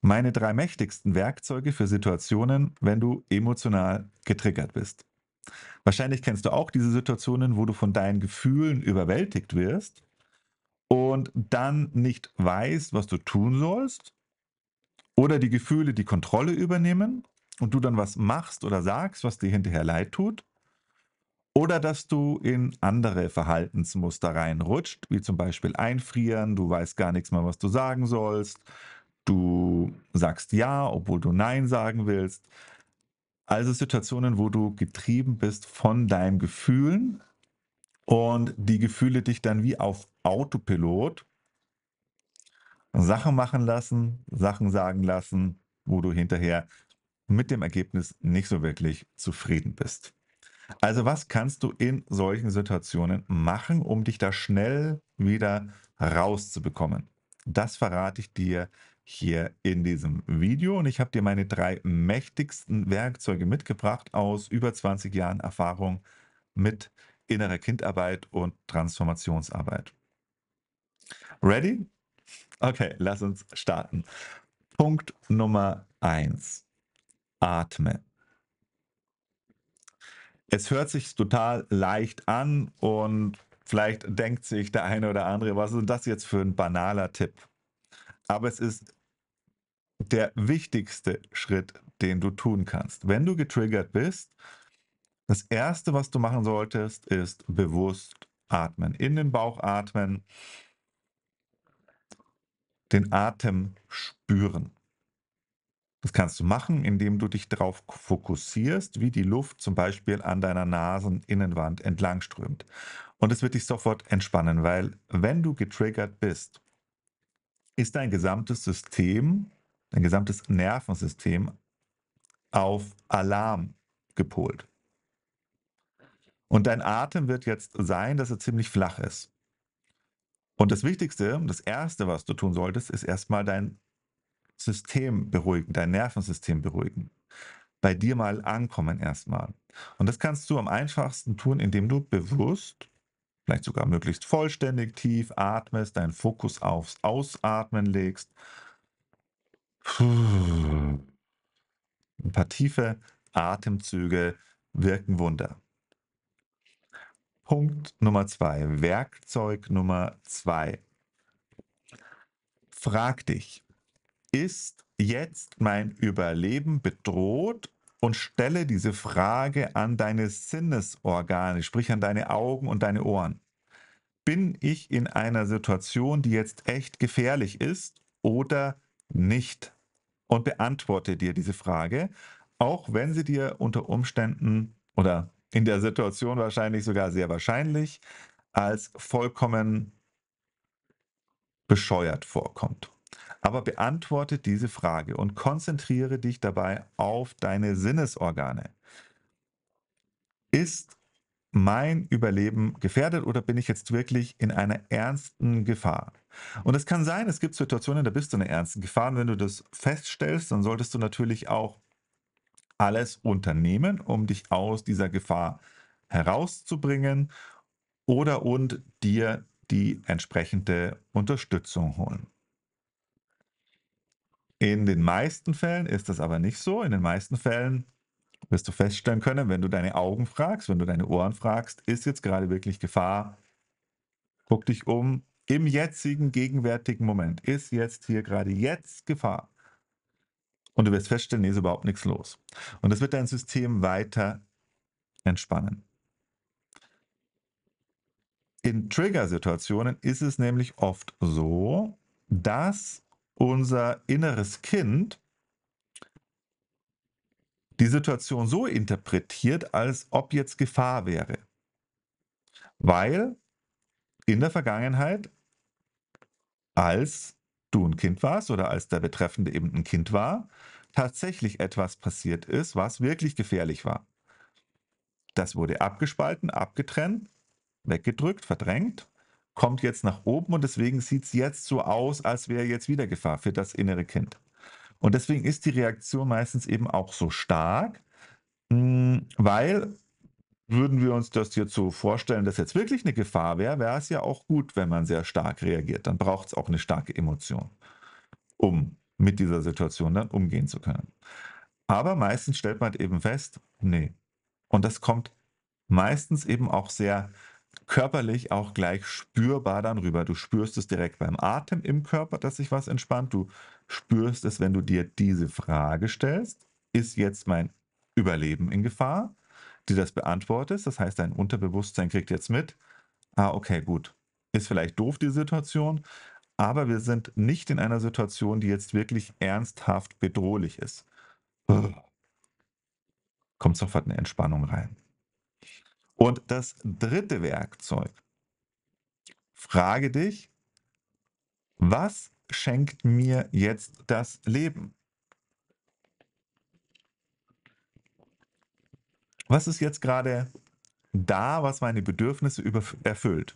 Meine drei mächtigsten Werkzeuge für Situationen, wenn du emotional getriggert bist. Wahrscheinlich kennst du auch diese Situationen, wo du von deinen Gefühlen überwältigt wirst und dann nicht weißt, was du tun sollst oder die Gefühle die Kontrolle übernehmen und du dann was machst oder sagst, was dir hinterher leid tut oder dass du in andere Verhaltensmuster reinrutscht, wie zum Beispiel einfrieren, du weißt gar nichts mehr, was du sagen sollst, Du sagst ja, obwohl du nein sagen willst. Also Situationen, wo du getrieben bist von deinen Gefühlen und die Gefühle dich dann wie auf Autopilot Sachen machen lassen, Sachen sagen lassen, wo du hinterher mit dem Ergebnis nicht so wirklich zufrieden bist. Also was kannst du in solchen Situationen machen, um dich da schnell wieder rauszubekommen? Das verrate ich dir hier in diesem Video und ich habe dir meine drei mächtigsten Werkzeuge mitgebracht aus über 20 Jahren Erfahrung mit innerer Kindarbeit und Transformationsarbeit. Ready? Okay, lass uns starten. Punkt Nummer 1. Atme. Es hört sich total leicht an und vielleicht denkt sich der eine oder andere, was ist das jetzt für ein banaler Tipp? Aber es ist der wichtigste Schritt, den du tun kannst. Wenn du getriggert bist, das Erste, was du machen solltest, ist bewusst atmen. In den Bauch atmen, den Atem spüren. Das kannst du machen, indem du dich darauf fokussierst, wie die Luft zum Beispiel an deiner Naseninnenwand entlangströmt. Und es wird dich sofort entspannen, weil wenn du getriggert bist, ist dein gesamtes System dein gesamtes Nervensystem auf Alarm gepolt. Und dein Atem wird jetzt sein, dass er ziemlich flach ist. Und das Wichtigste, das Erste, was du tun solltest, ist erstmal dein System beruhigen, dein Nervensystem beruhigen. Bei dir mal ankommen erstmal. Und das kannst du am einfachsten tun, indem du bewusst, vielleicht sogar möglichst vollständig tief atmest, deinen Fokus aufs Ausatmen legst ein paar tiefe Atemzüge wirken Wunder. Punkt Nummer zwei, Werkzeug Nummer zwei. Frag dich, ist jetzt mein Überleben bedroht und stelle diese Frage an deine Sinnesorgane, sprich an deine Augen und deine Ohren. Bin ich in einer Situation, die jetzt echt gefährlich ist oder nicht? und beantworte dir diese Frage, auch wenn sie dir unter Umständen oder in der Situation wahrscheinlich sogar sehr wahrscheinlich als vollkommen bescheuert vorkommt. Aber beantworte diese Frage und konzentriere dich dabei auf deine Sinnesorgane. Ist mein Überleben gefährdet oder bin ich jetzt wirklich in einer ernsten Gefahr? Und es kann sein, es gibt Situationen, da bist du in einer ernsten Gefahr. Und wenn du das feststellst, dann solltest du natürlich auch alles unternehmen, um dich aus dieser Gefahr herauszubringen oder und dir die entsprechende Unterstützung holen. In den meisten Fällen ist das aber nicht so. In den meisten Fällen wirst du feststellen können, wenn du deine Augen fragst, wenn du deine Ohren fragst, ist jetzt gerade wirklich Gefahr. Guck dich um, im jetzigen, gegenwärtigen Moment ist jetzt hier gerade jetzt Gefahr. Und du wirst feststellen, hier ist überhaupt nichts los. Und das wird dein System weiter entspannen. In Trigger-Situationen ist es nämlich oft so, dass unser inneres Kind die Situation so interpretiert, als ob jetzt Gefahr wäre. Weil in der Vergangenheit als du ein Kind warst oder als der Betreffende eben ein Kind war, tatsächlich etwas passiert ist, was wirklich gefährlich war. Das wurde abgespalten, abgetrennt, weggedrückt, verdrängt, kommt jetzt nach oben und deswegen sieht es jetzt so aus, als wäre jetzt wieder Gefahr für das innere Kind. Und deswegen ist die Reaktion meistens eben auch so stark, hm, weil würden wir uns das jetzt so vorstellen, dass jetzt wirklich eine Gefahr wäre, wäre es ja auch gut, wenn man sehr stark reagiert. Dann braucht es auch eine starke Emotion, um mit dieser Situation dann umgehen zu können. Aber meistens stellt man eben fest, nee. Und das kommt meistens eben auch sehr körperlich auch gleich spürbar dann rüber. Du spürst es direkt beim Atem im Körper, dass sich was entspannt. Du spürst es, wenn du dir diese Frage stellst, ist jetzt mein Überleben in Gefahr? dir das beantwortest. Das heißt, dein Unterbewusstsein kriegt jetzt mit, ah, okay, gut, ist vielleicht doof die Situation, aber wir sind nicht in einer Situation, die jetzt wirklich ernsthaft bedrohlich ist. Kommt sofort eine Entspannung rein. Und das dritte Werkzeug. Frage dich, was schenkt mir jetzt das Leben? was ist jetzt gerade da, was meine Bedürfnisse erfüllt?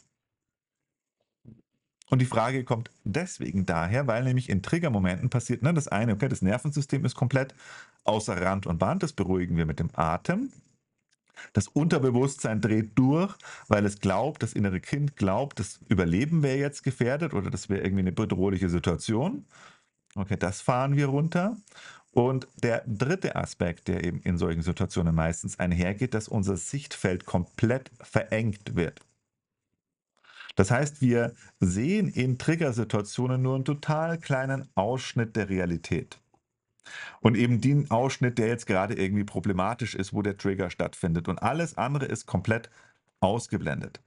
Und die Frage kommt deswegen daher, weil nämlich in Triggermomenten passiert ne, das eine, okay, das Nervensystem ist komplett außer Rand und Band, das beruhigen wir mit dem Atem. Das Unterbewusstsein dreht durch, weil es glaubt, das innere Kind glaubt, das Überleben wäre jetzt gefährdet oder das wäre irgendwie eine bedrohliche Situation. Okay, das fahren wir runter. Und der dritte Aspekt, der eben in solchen Situationen meistens einhergeht, dass unser Sichtfeld komplett verengt wird. Das heißt, wir sehen in Triggersituationen nur einen total kleinen Ausschnitt der Realität. Und eben den Ausschnitt, der jetzt gerade irgendwie problematisch ist, wo der Trigger stattfindet. Und alles andere ist komplett ausgeblendet.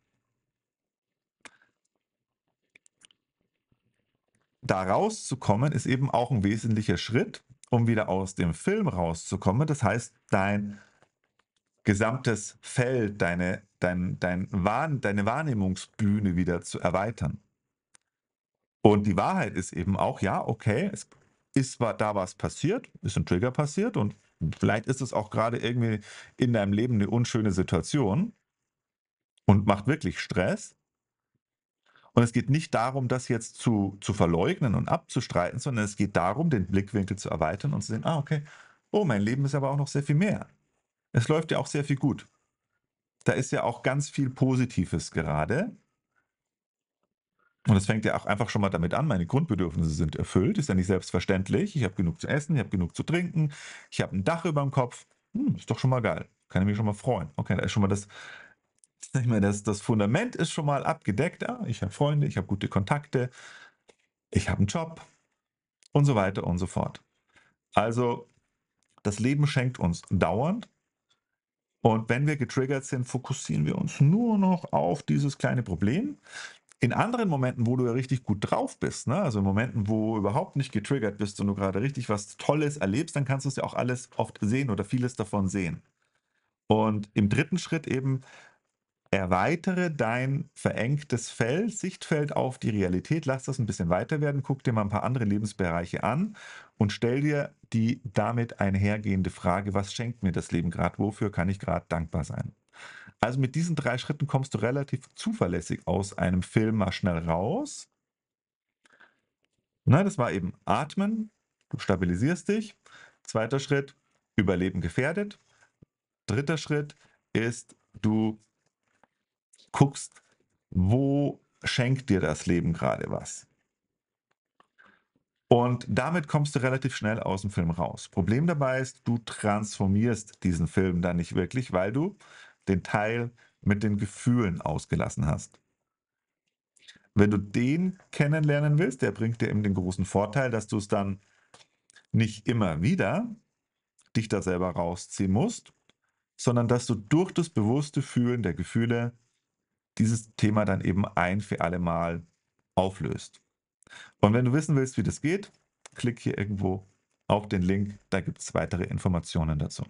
Da rauszukommen ist eben auch ein wesentlicher Schritt, um wieder aus dem Film rauszukommen. Das heißt, dein gesamtes Feld, deine, dein, dein Wahn, deine Wahrnehmungsbühne wieder zu erweitern. Und die Wahrheit ist eben auch, ja, okay, es ist da was passiert, ist ein Trigger passiert und vielleicht ist es auch gerade irgendwie in deinem Leben eine unschöne Situation und macht wirklich Stress. Und es geht nicht darum, das jetzt zu, zu verleugnen und abzustreiten, sondern es geht darum, den Blickwinkel zu erweitern und zu sehen, ah, okay, oh, mein Leben ist aber auch noch sehr viel mehr. Es läuft ja auch sehr viel gut. Da ist ja auch ganz viel Positives gerade. Und es fängt ja auch einfach schon mal damit an, meine Grundbedürfnisse sind erfüllt, ist ja nicht selbstverständlich. Ich habe genug zu essen, ich habe genug zu trinken, ich habe ein Dach über dem Kopf. Hm, ist doch schon mal geil. Kann ich mich schon mal freuen. Okay, da ist schon mal das, sag ich mal, das, das Fundament ist schon mal abgedeckt. Ja, ah, ich habe Freunde, ich habe gute Kontakte, ich habe einen Job und so weiter und so fort. Also das Leben schenkt uns dauernd. Und wenn wir getriggert sind, fokussieren wir uns nur noch auf dieses kleine Problem. In anderen Momenten, wo du ja richtig gut drauf bist, ne? also in Momenten, wo überhaupt nicht getriggert bist und du gerade richtig was Tolles erlebst, dann kannst du es ja auch alles oft sehen oder vieles davon sehen. Und im dritten Schritt eben erweitere dein verengtes Feld, Sichtfeld auf die Realität, lass das ein bisschen weiter werden, guck dir mal ein paar andere Lebensbereiche an und stell dir die damit einhergehende Frage, was schenkt mir das Leben gerade, wofür kann ich gerade dankbar sein? Also mit diesen drei Schritten kommst du relativ zuverlässig aus einem Film mal schnell raus. Na, das war eben Atmen, du stabilisierst dich. Zweiter Schritt, Überleben gefährdet. Dritter Schritt ist, du guckst, wo schenkt dir das Leben gerade was. Und damit kommst du relativ schnell aus dem Film raus. Problem dabei ist, du transformierst diesen Film dann nicht wirklich, weil du den Teil mit den Gefühlen ausgelassen hast. Wenn du den kennenlernen willst, der bringt dir eben den großen Vorteil, dass du es dann nicht immer wieder dich da selber rausziehen musst, sondern dass du durch das bewusste Fühlen der Gefühle dieses Thema dann eben ein für alle Mal auflöst. Und wenn du wissen willst, wie das geht, klick hier irgendwo auf den Link, da gibt es weitere Informationen dazu.